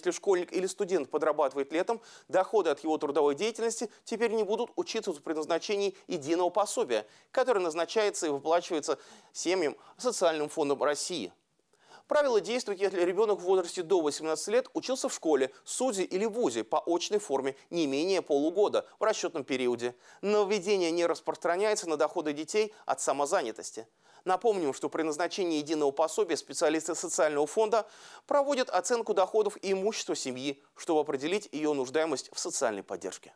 Если школьник или студент подрабатывает летом, доходы от его трудовой деятельности теперь не будут учиться в предназначении единого пособия, которое назначается и выплачивается семьям социальным фондом России. Правило действует, если ребенок в возрасте до 18 лет учился в школе, суде или вузе по очной форме не менее полугода в расчетном периоде. Нововведение не распространяется на доходы детей от самозанятости. Напомним, что при назначении единого пособия специалисты социального фонда проводят оценку доходов и имущества семьи, чтобы определить ее нуждаемость в социальной поддержке.